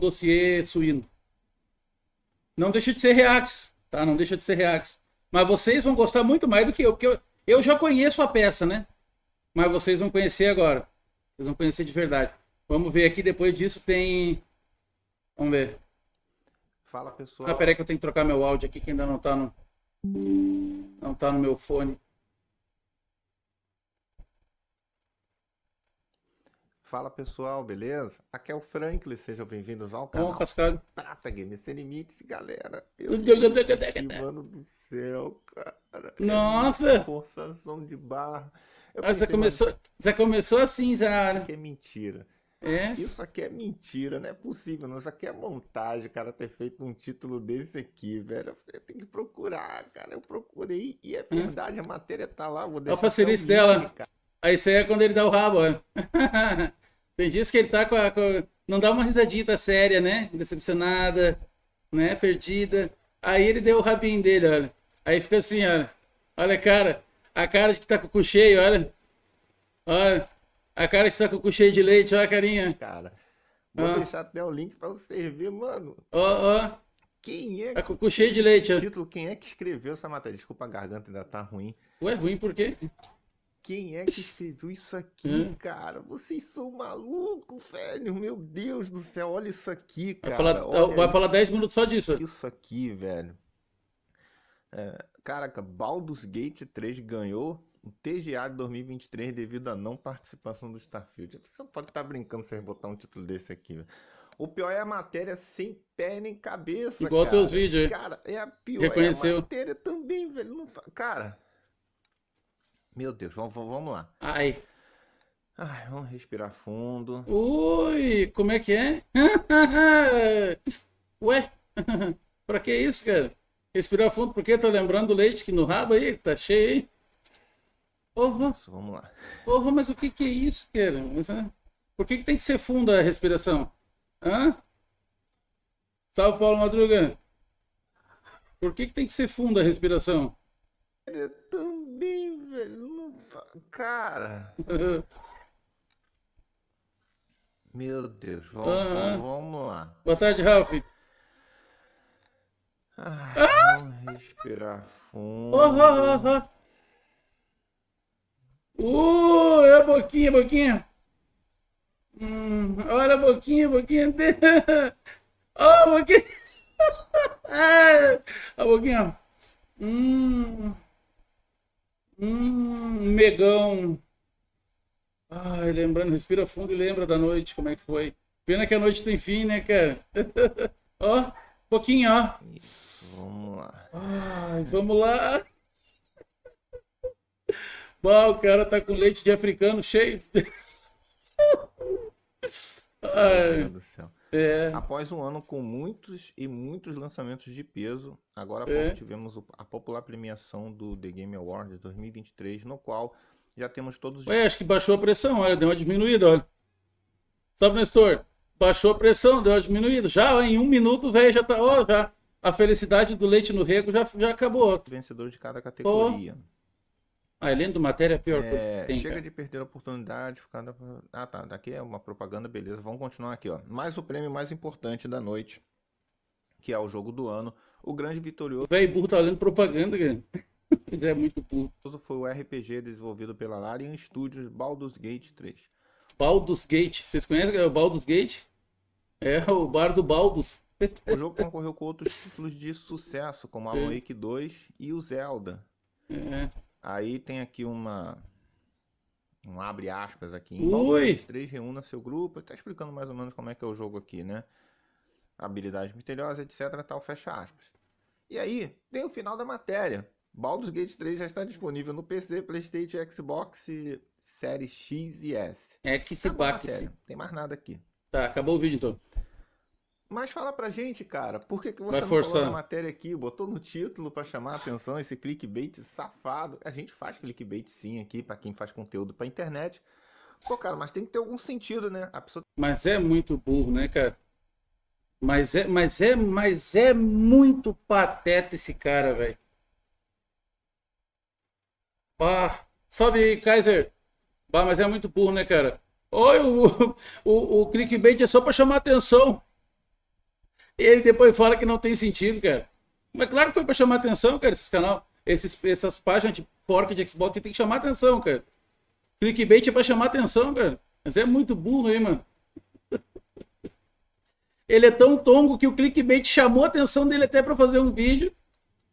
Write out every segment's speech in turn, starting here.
dossiê suíno. Não deixa de ser Reax, tá? Não deixa de ser Reax. Mas vocês vão gostar muito mais do que eu, porque eu, eu já conheço a peça, né? Mas vocês vão conhecer agora. Vocês vão conhecer de verdade. Vamos ver aqui, depois disso tem... Vamos ver. Fala, pessoal. Ah, peraí que eu tenho que trocar meu áudio aqui, que ainda não tá no... Não tá no meu fone. Fala pessoal, beleza? Aqui é o Franklin, sejam bem-vindos ao canal Bom, Prata Games Sem Limites, galera. Eu disse aqui, mano do céu, cara. É Nossa! forçação de barra. Eu ah, já, começou, já começou assim, já. Isso né? aqui é mentira. É? Isso aqui é mentira, não é possível. Não. Isso aqui é montagem, cara, ter feito um título desse aqui, velho. Eu tenho que procurar, cara. Eu procurei e é verdade, é. a matéria tá lá. Vou deixar Olha o facilista dela. Cara. Aí isso é quando ele dá o rabo, ó. Né? Tem dias que ele tá com a, com Não dá uma risadinha, tá séria, né? Decepcionada, né? Perdida. Aí ele deu o rabinho dele, olha. Aí fica assim, olha. Olha cara. A cara de que tá com o cu cheio, olha. Olha. A cara que tá com o cu cheio de leite, olha a carinha. Cara, vou deixar até o link pra você ver, mano. Ó, ó. Quem é? Tá com o cu cheio de leite, ó. Título, quem é que escreveu essa matéria? Desculpa, a garganta ainda tá ruim. Ué, ruim por quê? Quem é que escreveu isso aqui, hum. cara? Vocês são malucos, velho. Meu Deus do céu, olha isso aqui, cara. Vai falar, vai falar 10 minutos só disso. Isso aqui, velho. É, caraca, Baldur's Gate 3 ganhou o TGA de 2023 devido à não participação do Starfield. Você pode estar tá brincando se botar um título desse aqui, velho. O pior é a matéria sem pé nem cabeça, Igual cara. teus vídeos, Cara, é a pior. Reconheceu. É a matéria também, velho. Não... Cara, meu Deus, vamos, vamos lá. Ai. Ai, vamos respirar fundo. Oi, como é que é? Ué, pra que isso, cara? Respirar fundo porque tá lembrando o leite que no rabo aí, tá cheio hein? Oh, Nossa, vamos lá. Oh, mas o que que é isso, cara? Mas, por que, que tem que ser funda a respiração? Hã? Salve, Paulo Madruga. Por que, que tem que ser funda a respiração? É Cara. Meu Deus, ah. vamos, vamos lá. Boa tarde, Ralph. Ah, ah! Vamos respirar fundo. Oh, oh, oh, Uh, é a boquinha, boquinha. Hum, olha a boquinha, boquinha. oh, a boquinha. É, a boquinha. Hum. Hum, Megão. Ai, lembrando, respira fundo e lembra da noite, como é que foi. Pena que a noite tem fim, né, cara? ó, pouquinho, ó. Isso, vamos lá. Ai, vamos lá. Bah, o cara tá com leite de africano cheio. Ai. Meu Deus do céu. É. Após um ano com muitos e muitos lançamentos de peso, agora é. tivemos a popular premiação do The Game Awards 2023, no qual já temos todos os. acho que baixou a pressão, olha, deu uma diminuída, olha. Sabe, Nestor? Baixou a pressão, deu uma diminuída. Já em um minuto, velho, já tá. Ó, já. A felicidade do leite no rego já, já acabou. Vencedor de cada categoria. Oh. Ah, lendo matéria é a pior é, coisa que é, tem. Chega cara. de perder a oportunidade. Ficar... Ah, tá. Daqui é uma propaganda, beleza. Vamos continuar aqui, ó. Mais o prêmio mais importante da noite, que é o jogo do ano, o grande vitorioso. Véi, burro tá lendo propaganda, cara. Mas é muito burro. Foi o RPG desenvolvido pela Larian Studios Baldur's Gate 3. Baldur's Gate. Vocês conhecem é o Baldur's Gate? É o bar do Baldur's. O jogo concorreu com outros títulos de sucesso, como Alan é. Wake 2 e o Zelda. É. Aí tem aqui uma. Um abre aspas aqui. Em Ui! 3 reúna seu grupo. Está explicando mais ou menos como é que é o jogo aqui, né? Habilidades misteriosas, etc. Tal, fecha aspas. E aí, tem o final da matéria. Baldur's Gate 3 já está disponível no PC, PlayStation, Xbox, Série X e S. É que se Tem mais nada aqui. Tá, acabou o vídeo então. Mas fala pra gente, cara, por que, que você Vai não falou na matéria aqui, botou no título para chamar a atenção esse clickbait safado? A gente faz clickbait sim aqui para quem faz conteúdo pra internet. Pô, cara, mas tem que ter algum sentido, né? A pessoa... Mas é muito burro, né, cara? Mas é, mas é, mas é muito pateta esse cara, velho. Bah, salve aí, Kaiser. Bah, mas é muito burro, né, cara? Oi, o, o, o clickbait é só para chamar atenção. E aí depois fala que não tem sentido, cara. Mas claro que foi para chamar atenção, cara, esse canal. Esses, essas páginas de porca de Xbox tem que chamar atenção, cara. Clickbait é para chamar atenção, cara. Mas é muito burro, hein, mano. Ele é tão tongo que o clickbait chamou a atenção dele até para fazer um vídeo.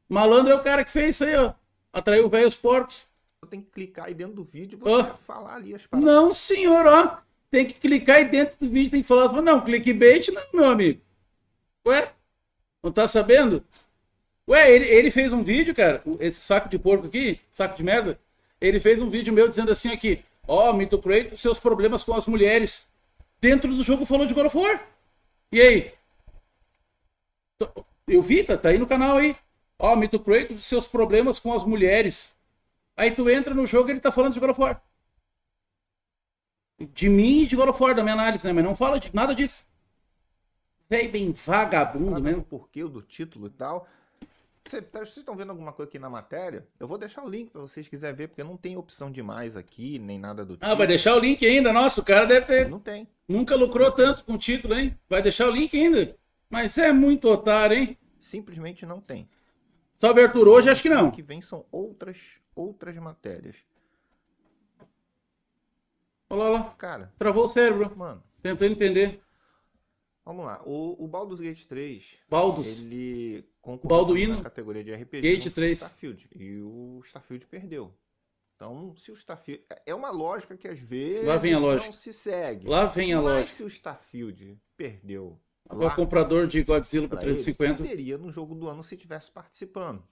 Malandro é o cara que fez isso aí, ó. Atraiu velhos porcos. Tem que clicar aí dentro do vídeo você oh. falar ali as palavras. Não, senhor, ó. Tem que clicar aí dentro do vídeo, tem que falar. Não, clickbait não, meu amigo. Ué? Não tá sabendo? Ué, ele, ele fez um vídeo, cara, esse saco de porco aqui, saco de merda. Ele fez um vídeo meu dizendo assim aqui, ó, oh, Mito Creator, seus problemas com as mulheres. Dentro do jogo falou de God of War. E aí? Eu vi, tá, tá aí no canal aí. Ó, oh, Mito Creator, seus problemas com as mulheres. Aí tu entra no jogo e ele tá falando de God of War. De mim e de God of War, da minha análise, né? Mas não fala de nada disso. Véi bem vagabundo Nada mesmo. O porquê do título e tal. Tá, vocês estão vendo alguma coisa aqui na matéria? Eu vou deixar o link para vocês quiserem ver, porque não tem opção demais aqui, nem nada do tipo. Ah, vai tipo. deixar o link ainda? Nossa, o cara deve ter. Não tem. Nunca lucrou tanto com o título, hein? Vai deixar o link ainda. Mas é muito otário, hein? Simplesmente não tem. Só abertura hoje, acho que então, não. O que vem são outras, outras matérias. Olha lá, olha lá. Cara. Travou o cérebro. Mano. Tentando entender. Vamos lá. O, o Baldur's Gate 3. Baldus. Ele concorreu na categoria de RPG Gate 3. Starfield. E o Starfield perdeu. Então, se o Starfield. É, é uma lógica que às vezes Lá vem a lógica. não se segue. Lá vem a mas lógica. Mas se o Starfield perdeu. Lá, o comprador de Godzilla para 350. Ele perderia no jogo do ano se estivesse participando.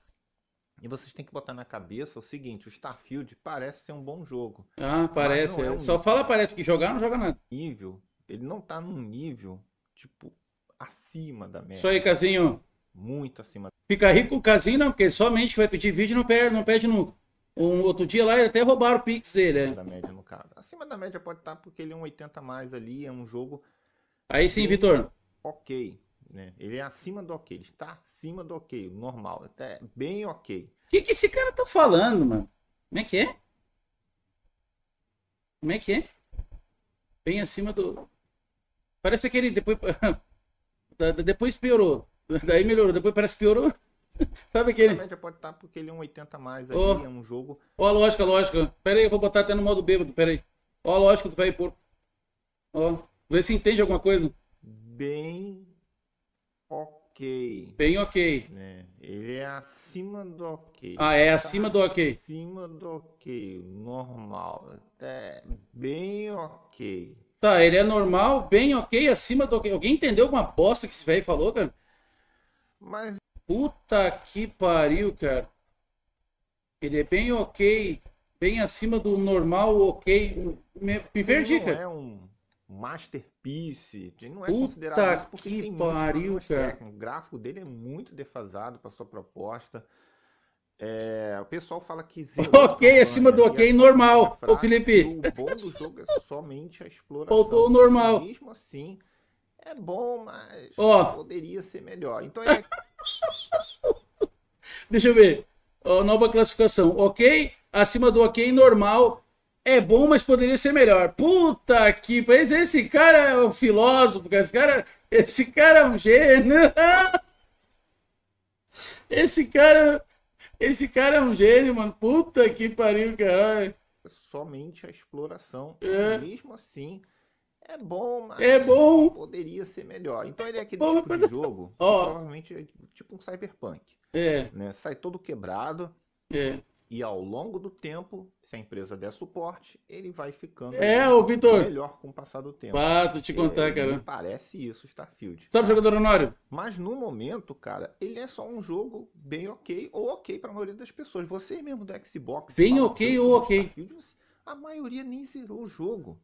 E vocês têm que botar na cabeça o seguinte: o Starfield parece ser um bom jogo. Ah, parece. É, é um Só nível. fala parece, que jogar não joga nada. Nível, ele não está num nível tipo, acima da média. Isso aí, Casinho. Muito acima. Fica rico o Casinho, não, porque somente vai pedir vídeo não perde, não pede nunca. Um outro dia lá, até roubaram o Pix dele. Né? Acima é. da média, no caso. Acima da média pode estar porque ele é um 80 a mais ali, é um jogo. Aí sim, Vitor. Ok. Né? Ele é acima do ok, ele está acima do ok, normal, até bem ok. O que, que esse cara tá falando, mano? Como é que é? Como é que é? Bem acima do. Parece que ele depois. depois piorou. Daí melhorou, depois parece que piorou. Sabe aquele? A média pode estar porque ele é um 80 a mais é um jogo. Ó, oh, a lógica, a lógica. Pera aí, eu vou botar até no modo bêbado, pera aí. Ó, oh, a lógica do velho porco. Ó, vê se entende alguma coisa. Bem ok. Bem ok. É, ele é acima do ok. Ah, é acima do ok. Acima do ok, normal. Até bem ok. Tá, ele é normal, bem ok, acima do Alguém entendeu alguma bosta que esse velho falou, cara? Mas. Puta que pariu, cara. Ele é bem ok, bem acima do normal, ok. Me, me perdi, cara. Não é um masterpiece. Ele não é Puta considerado isso que tem pariu, cara. Técnico. O gráfico dele é muito defasado para sua proposta. É, o pessoal fala que Ok, acima do ok, é normal. o Ô, Felipe. O bom do jogo é somente a exploração. faltou o normal. Mesmo assim, é bom, mas oh. poderia ser melhor. Então é. Deixa eu ver. Oh, nova classificação. Ok, acima do ok, normal. É bom, mas poderia ser melhor. Puta que pariu. Esse cara é um filósofo, Esse cara, esse cara é um gênio. Esse cara. Esse cara é um gênio, mano. Puta que pariu, caralho. Somente a exploração. É. Mesmo assim, é bom, mas é bom. poderia ser melhor. Então ele é aquele Porra, tipo de jogo, provavelmente é tipo um cyberpunk. É. Né? Sai todo quebrado. É. E ao longo do tempo, se a empresa der suporte, ele vai ficando é, melhor, Vitor. melhor com o passar do tempo. Fato, te contar, é, cara. parece isso, Starfield. Sabe, jogador Honório? Mas no momento, cara, ele é só um jogo bem ok ou ok para a maioria das pessoas. Você mesmo do Xbox. Bem ok ou ok. A maioria nem zerou o jogo.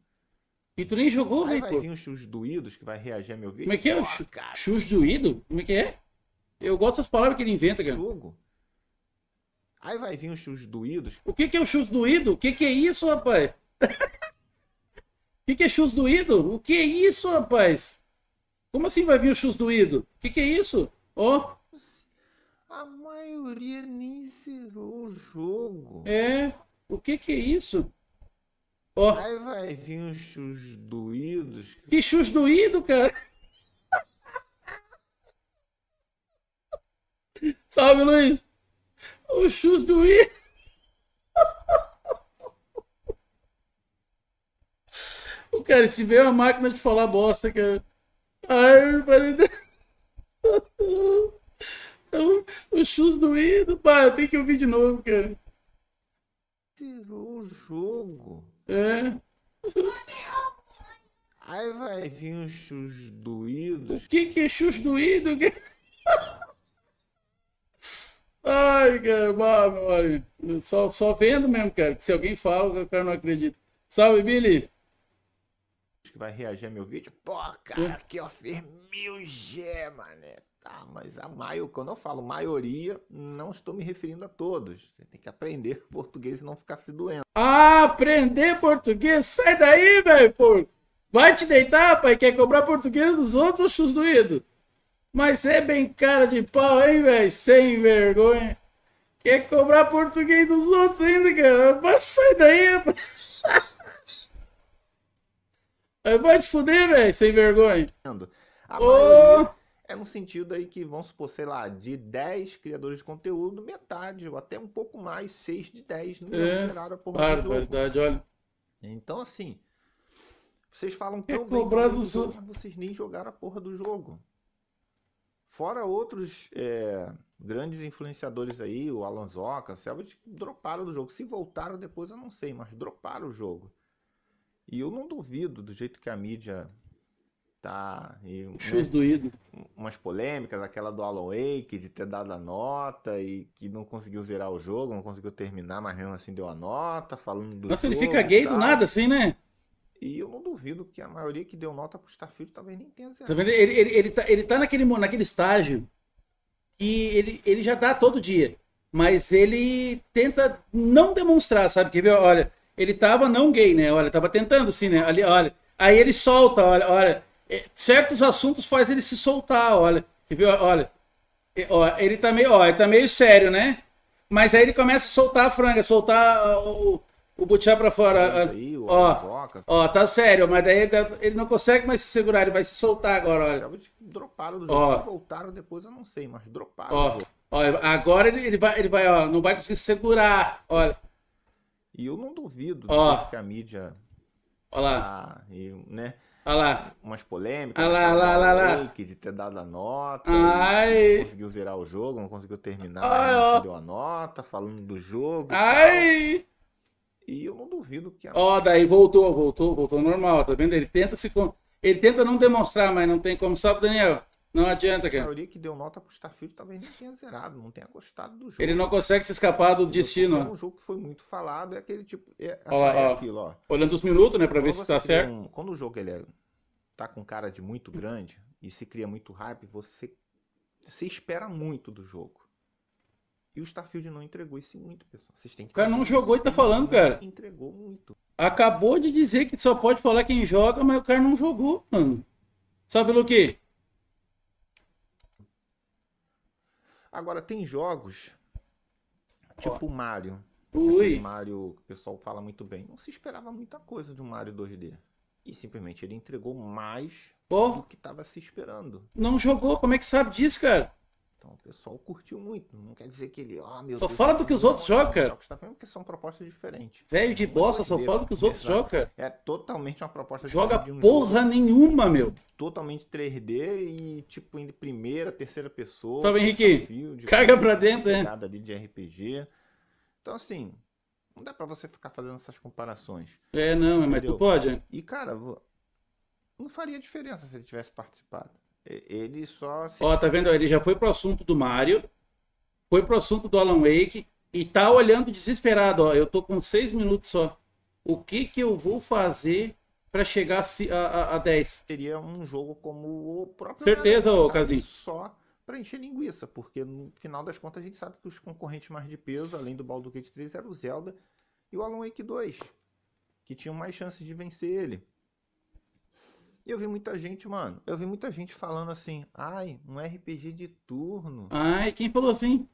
E tu nem jogou, velho. Vai vir os chus doídos que vai reagir a meu vídeo. Como é que é? Chus doído? Como é que é? Eu gosto das palavras que ele inventa, cara. Jogo Aí vai vir os chus doídos. O que, que é o chus doído? O que, que é isso, rapaz? O que, que é chus doído? O que é isso, rapaz? Como assim vai vir o chus doído? O que, que é isso? Ó. Oh. A maioria nem zerou o jogo. É. O que que é isso? Ó. Oh. Aí vai vir os chus doídos. Que chus doído, cara? Salve, Luiz! O Chus do I. O cara, se vê uma máquina de falar bosta, cara. Ai, ah, parede... Então, o Chus do I. Pá, eu tenho que ouvir de novo, cara. Tirou o jogo. É. Aí vai vir os chus doídos. O que, que é chus doído? Ai, cara, bah, só, só vendo mesmo, cara. Que se alguém fala, o cara não acredita. Salve, Billy! Acho que vai reagir ao meu vídeo. Pô, cara, aqui ó, mil G, mané. Tá, mas a maior, quando eu falo maioria, não estou me referindo a todos. Você tem que aprender português e não ficar se doendo. Ah, aprender português? Sai daí, velho, porco! Vai te deitar, pai, quer cobrar português dos outros, chus doído? Mas é bem cara de pau, hein, velho? Sem vergonha. Quer cobrar português dos outros ainda, cara? Vai sair daí, rapaz. Vai te fuder, velho, sem vergonha. A oh. é no sentido aí que, vão supor, sei lá, de 10 criadores de conteúdo, metade, ou até um pouco mais, 6 de 10 não é. geraram a porra claro, do jogo. Verdade, olha. Então, assim, vocês falam tão é bem, bem do jogo, mas vocês nem jogaram a porra do jogo. Fora outros é, grandes influenciadores aí, o Alan Zoca, Selvage, droparam do jogo. Se voltaram depois, eu não sei, mas droparam o jogo. E eu não duvido do jeito que a mídia tá. E, Fez né, doído. Umas polêmicas, aquela do Alan Wake, de ter dado a nota e que não conseguiu zerar o jogo, não conseguiu terminar, mas mesmo assim deu a nota, falando do. Nossa, jogo, ele fica gay do nada assim, né? E eu não duvido que a maioria que deu nota pro Starfield talvez nem tenha zerado. Tá vendo? Ele, ele, ele, tá, ele tá naquele, naquele estágio que ele, ele já dá todo dia. Mas ele tenta não demonstrar, sabe? Que, olha, ele tava não gay, né? Olha, tava tentando sim, né? Ali, olha. Aí ele solta, olha, olha. É, certos assuntos faz ele se soltar, olha. Que viu? Olha, é, ó, ele tá meio, ó, ele tá meio sério, né? Mas aí ele começa a soltar a franga, soltar ah, o, o butiá pra fora. Aí, ó, ó, ó, tá sério, mas daí ele não consegue mais se segurar, ele vai se soltar agora. Olha. Droparam do jogo, ó, se voltaram depois, eu não sei, mas droparam. Ó, ó, agora ele, ele vai, ele vai, ó, não vai conseguir segurar, olha. E eu não duvido ó, que a mídia. Olha lá. Ah, né? Olha lá. Umas polêmicas. Olha lá, olha lá, olha lá. De ter dado a nota. Ai. Não conseguiu zerar o jogo, não conseguiu terminar, Ai, não deu a nota, falando do jogo. Ai. Tal. E eu não duvido que. Ó, a... oh, daí voltou, voltou, voltou normal, tá vendo? Ele tenta se. Ele tenta não demonstrar, mas não tem como. Salve, Daniel. Não adianta, cara. A maioria que deu nota pro Starfield talvez não tenha zerado, não tenha gostado do jogo. Ele não consegue se escapar do destino. Né? É um jogo que foi muito falado, é aquele tipo. É, ó, é ó, aquilo, ó. Olhando os minutos, né, pra quando ver se tá certo. Um, quando o jogo ele é, tá com cara de muito grande e se cria muito hype, você, você espera muito do jogo. E o Starfield não entregou isso muito, pessoal. Vocês têm que... O cara não jogou e tá falando, cara. Entregou muito. Acabou de dizer que só pode falar quem joga, mas o cara não jogou, mano. Sabe pelo quê? Agora, tem jogos tipo Ó. Mario. Ui. Mario que o pessoal fala muito bem. Não se esperava muita coisa de um Mario 2D. E simplesmente ele entregou mais do que estava se esperando. Não jogou? Como é que sabe disso, cara? Então o pessoal curtiu muito. Não quer dizer que ele, ah, oh, meu Só Deus, fala do que os outros jogam, cara. vendo que são propostas diferentes. Velho de é bosta, só fala do que os outros jogam, É totalmente uma proposta Joga de um porra jogo. nenhuma, meu. Totalmente 3D e, tipo, indo primeira, terceira pessoa. Sabe, Henrique? caga pra dentro, né? Nada ali de RPG. Então, assim, não dá pra você ficar fazendo essas comparações. É, não, entendeu? mas tu pode, né? E, cara, não faria diferença se ele tivesse participado. Ele só. Se... Ó, tá vendo? Ele já foi pro assunto do Mario, foi pro assunto do Alan Wake e tá olhando desesperado. Ó, eu tô com seis minutos só. O que que eu vou fazer para chegar a, a, a 10? Seria um jogo como o próprio. Certeza, Mario, ô, Casim. Só para encher linguiça, porque no final das contas a gente sabe que os concorrentes mais de peso, além do Baldur's Gate 3, era o Zelda e o Alan Wake 2, que tinham mais chances de vencer ele. E eu vi muita gente, mano, eu vi muita gente falando assim, ai, um RPG de turno. Ai, quem falou assim?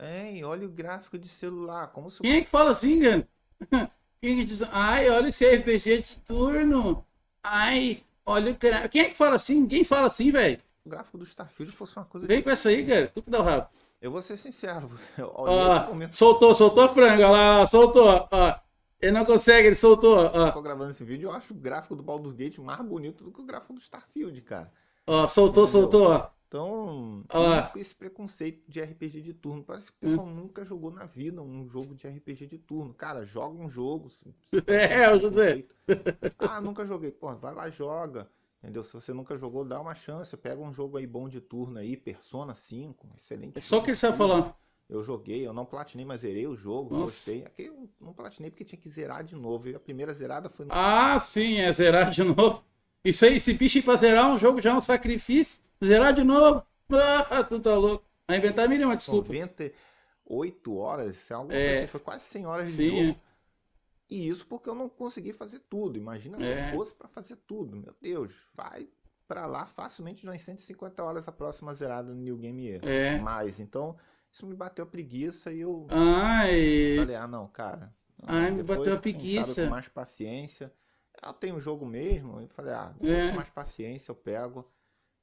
É, Ei, olha o gráfico de celular, como se... Quem é que fala assim, cara? Quem é que diz, ai, olha esse RPG de turno. Ai, olha o gráfico. Quem é que fala assim? Ninguém fala assim, velho. O gráfico do Starfield fosse uma coisa... Vem com essa aí, cara, tu que dá o rabo. Eu vou ser sincero, você... Olha, ah, momento... Soltou, soltou a franga, lá, soltou, ele não consegue, ele soltou. Ó. Eu tô gravando esse vídeo, eu acho o gráfico do Baldur's Gate mais bonito do que o gráfico do Starfield, cara. Ó, soltou, Entendeu? soltou, ó. Então, ó. esse preconceito de RPG de turno. Parece que o pessoal hum. nunca jogou na vida um jogo de RPG de turno. Cara, joga um jogo. Se, se é, o José. Ah, nunca joguei. Pô, vai lá, joga. Entendeu? Se você nunca jogou, dá uma chance. Pega um jogo aí bom de turno aí, Persona 5. Excelente. É só que você vai falar. Eu joguei, eu não platinei, mas zerei o jogo, Nossa. gostei. Aqui eu não platinei porque tinha que zerar de novo. E a primeira zerada foi no... Ah, sim, é zerar de novo. Isso aí, se bicho pra zerar um jogo já é um sacrifício. Zerar de novo. Ah, tu tá louco. Vai inventar milhão, desculpa. 98 horas, é algo é. assim, foi quase 100 horas sim, de jogo. É. E isso porque eu não consegui fazer tudo. Imagina se é. eu fosse pra fazer tudo. Meu Deus, vai para lá facilmente umas 150 horas a próxima zerada no New Game Year. É. Mais, então... Isso me bateu a preguiça e eu. Ai. Falei, ah, não, cara. Ai, Depois, me bateu a preguiça. Com mais paciência. Eu tenho um jogo mesmo. E falei, ah, é. com mais paciência eu pego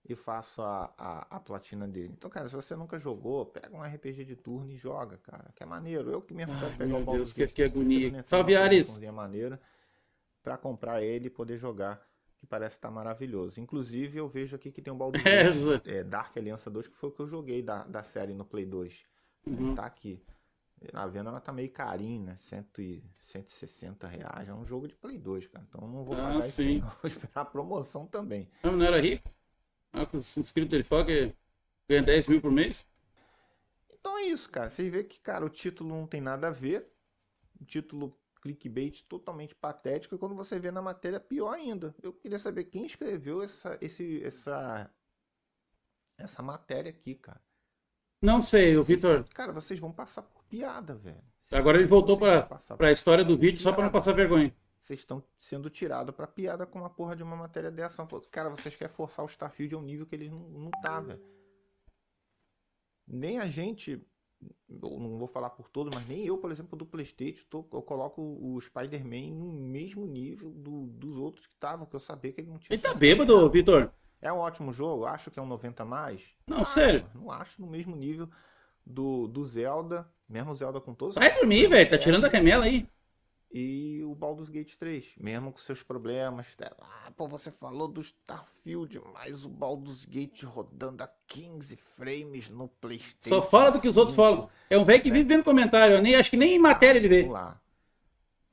e faço a, a, a, platina dele. Então, cara, se você nunca jogou, pega um RPG de turno e joga, cara. Que é maneiro. Eu que mesmo quero pegar meu o Deus, que, que né, agonia. É Salve, Ares! maneira pra comprar ele e poder jogar que parece estar tá maravilhoso. Inclusive, eu vejo aqui que tem um Baldur's é, Gate é, Dark Aliança 2, que foi o que eu joguei da, da série no Play 2. Uhum. Tá aqui. Na venda ela tá meio carinha, né? Cento e, 160 reais. É um jogo de Play 2, cara. Então não vou ah, pagar sim. isso. Não. Vou esperar a promoção também. Não, não era rico? Ah, com os inscritos dele fala que ganha 10 mil por mês? Então é isso, cara. Vocês vê que, cara, o título não tem nada a ver. O título clickbait totalmente patético e quando você vê na matéria pior ainda. Eu queria saber quem escreveu essa esse essa essa matéria aqui, cara. Não sei, o Vitor. Cara, vocês vão passar por piada, velho. Agora ele voltou para a história do vídeo só para não passar vergonha. Vocês estão sendo tirados para piada com uma porra de uma matéria dessa. Cara, vocês querem forçar o Starfield a um nível que ele não, não tá, velho. Nem a gente eu não vou falar por todos, mas nem eu, por exemplo, do Playstation, tô, eu coloco o Spider-Man no mesmo nível do, dos outros que estavam, que eu sabia que ele não tinha. Ele tá bêbado, Vitor? É um ótimo jogo, acho que é um 90 mais. Não, ah, sério? Não acho no mesmo nível do, do Zelda, mesmo Zelda com todos. Vai dormir, velho, tá tirando a é. camela aí e o Baldur's Gate 3, mesmo com seus problemas. Né? Ah, pô, você falou do Starfield, mas o Baldur's Gate rodando a 15 frames no PlayStation. Só fala do que os outros falam. É um velho que vive é. vendo comentário, eu nem acho que nem em matéria de ele vê. Vamos lá.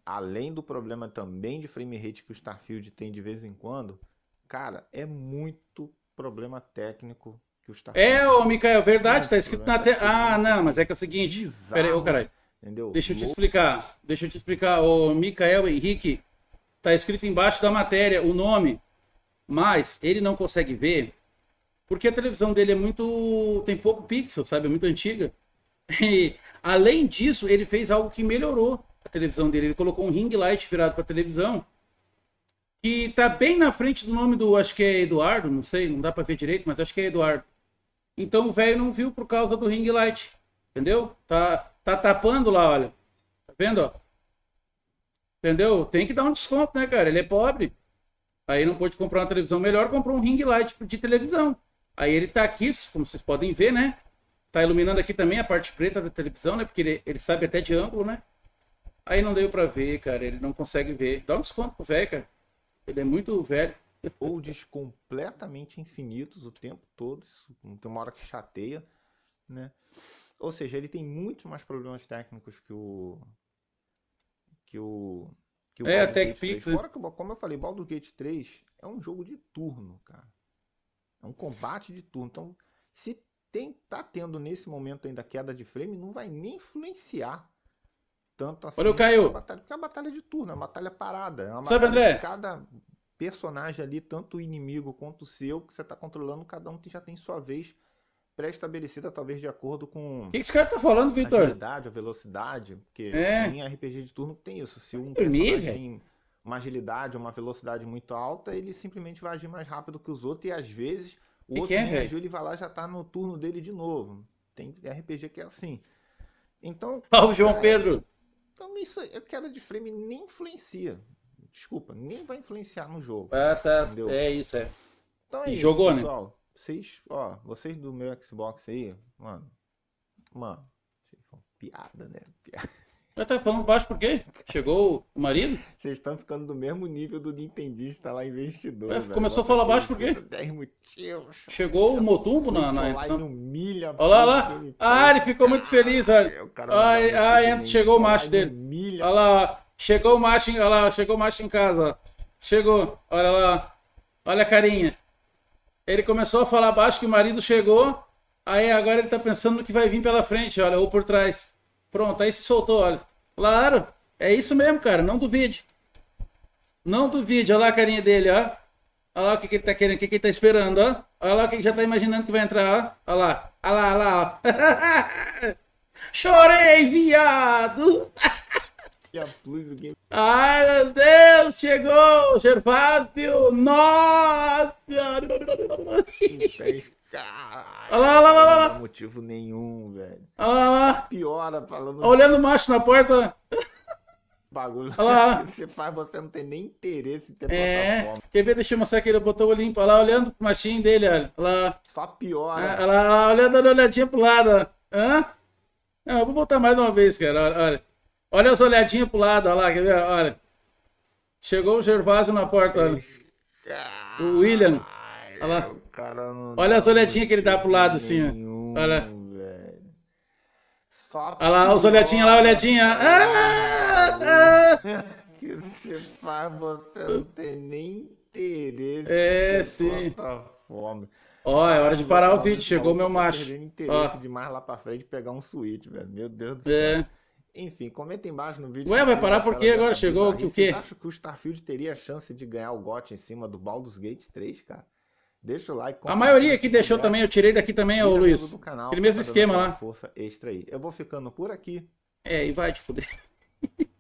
Além do problema também de frame rate que o Starfield tem de vez em quando, cara, é muito problema técnico que o Starfield. É, ô, Mikael, verdade, é, tá escrito na tela. Ah, não, mas é que é o seguinte. Peraí, ô, caralho. Entendeu? Deixa eu te explicar. Deixa eu te explicar. O Micael Henrique tá escrito embaixo da matéria o nome, mas ele não consegue ver porque a televisão dele é muito tem pouco pixel, sabe? É muito antiga. E além disso, ele fez algo que melhorou a televisão dele. Ele colocou um ring light virado para televisão que tá bem na frente do nome do, acho que é Eduardo, não sei, não dá para ver direito, mas acho que é Eduardo. Então o velho não viu por causa do ring light, entendeu? Tá Tá tapando lá, olha. Tá vendo, ó? Entendeu? Tem que dar um desconto, né, cara? Ele é pobre. Aí não pôde comprar uma televisão melhor, comprou um ring light de televisão. Aí ele tá aqui, como vocês podem ver, né? Tá iluminando aqui também a parte preta da televisão, né? Porque ele, ele sabe até de ângulo, né? Aí não deu pra ver, cara. Ele não consegue ver. Dá um desconto pro velho, cara. Ele é muito velho. Holds completamente infinitos o tempo todo. Isso, tem uma hora que chateia, né? Ou seja, ele tem muitos mais problemas técnicos que o. Que o. Que o é, até Gate 3. Fora que, como eu falei, Baldur's Gate 3 é um jogo de turno, cara. É um combate de turno. Então, se tem, tá tendo nesse momento ainda queda de frame, não vai nem influenciar tanto assim. Olha o Caio! Batalha, porque é uma batalha de turno, é uma batalha parada. É uma Sabe, André? Cada personagem ali, tanto o inimigo quanto o seu, que você tá controlando, cada um que já tem sua vez pré-estabelecida, talvez de acordo com. O que, que esse cara tá falando, Vitor? A agilidade, a velocidade. Porque é. em RPG de turno tem isso. Se um personagem tem uma agilidade, uma velocidade muito alta, ele simplesmente vai agir mais rápido que os outros e às vezes o que outro que é, reagiu, ele vai lá já tá no turno dele de novo. Tem RPG que é assim. Então. Salve, João Pedro! Então, isso a queda de frame nem influencia. Desculpa, nem vai influenciar no jogo. Ah, tá. Entendeu? É isso, é. Então é e isso, jogou, né? pessoal. né? Vocês, ó, vocês do meu Xbox aí, mano. Mano, piada, né? Piada. Mas tá falando baixo por quê? Chegou o marido? Vocês estão ficando do mesmo nível do Nintendista tá lá, investidor. começou a falar baixo por quê? dez motivos. Chegou o Motumbo na. na lá então... humilha, olha lá, lá. Ah, ele ficou muito feliz, olha. Ai, ai, entra, chegou o macho dele. Humilha, olha lá, chegou o macho, olha lá, chegou o macho em casa. Chegou, olha lá. Olha a carinha. Ele começou a falar baixo que o marido chegou, aí agora ele tá pensando no que vai vir pela frente, olha, ou por trás. Pronto, aí se soltou, olha. Claro, é isso mesmo, cara, não duvide. Não duvide, olha lá a carinha dele, ó. Olha lá o que, que ele tá querendo, o que, que ele tá esperando, ó. Olha lá o que, que já tá imaginando que vai entrar, ó. Olha lá, olha lá, olha lá, ó. Chorei, viado! Ai, meu Deus, chegou o Gervásio! Nossa! Olha lá, olha lá, olha lá. Não motivo nenhum, velho. Olha lá, olha lá. Piora falando. Olhando o macho na porta. Bagulho. Olha lá. Você faz, você não tem nem interesse em ter é. plataforma. Quer ver? Deixa eu mostrar que ele botou o limpo. Olha lá, olhando pro machinho dele, olha. olha lá. Só piora. Ah, olha lá, olha lá, olhando, olhadinha pro lado. Hã? Não, eu vou voltar mais uma vez, cara. Olha, olha. Olha as olhadinhas pro lado, olha lá, quer ver? Olha. Chegou o Gervásio na porta, olha. O William. Olha lá. Olha as olhadinhas que ele dá pro lado, assim, ó. Olha. Olha lá, os olhadinhas lá, olhadinha. Ah, ah. Que você faz, você não tem nem interesse. É, sim. Fome. Ó, é hora de parar o vídeo, chegou meu macho. tem interesse demais lá pra frente pegar um suíte, velho. Meu Deus do é. céu. É. Enfim, comenta embaixo no vídeo. Ué, vai parar por quê agora chegou o que? Vocês acham que o Starfield teria a chance de ganhar o GOT em cima do Baldur's Gate 3, cara? Deixa o like. A maioria aqui deixou também, eu tirei daqui também, ô Luiz. Do canal, Aquele mesmo tá esquema lá. Força extra aí. Eu vou ficando por aqui. É, e vai te fuder.